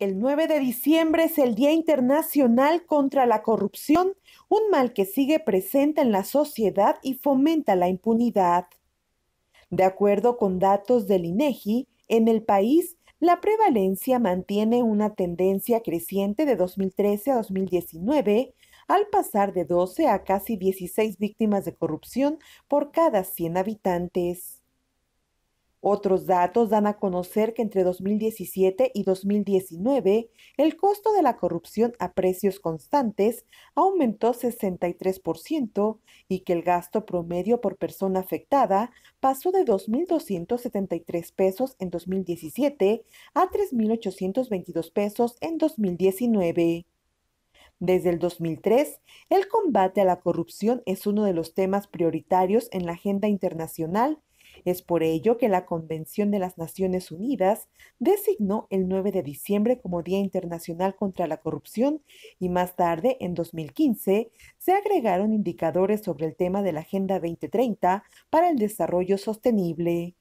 El 9 de diciembre es el Día Internacional contra la Corrupción, un mal que sigue presente en la sociedad y fomenta la impunidad. De acuerdo con datos del INEGI, e en el país la prevalencia mantiene una tendencia creciente de 2013 a 2019, al pasar de 12 a casi 16 víctimas de corrupción por cada 100 habitantes. Otros datos dan a conocer que entre 2017 y 2019 el costo de la corrupción a precios constantes aumentó 63% y que el gasto promedio por persona afectada pasó de 2.273 pesos en 2017 a 3.822 pesos en 2019. Desde el 2003, el combate a la corrupción es uno de los temas prioritarios en la agenda internacional es por ello que la Convención de las Naciones Unidas designó el 9 de diciembre como Día Internacional contra la Corrupción y más tarde, en 2015, se agregaron indicadores sobre el tema de la Agenda 2030 para el Desarrollo Sostenible.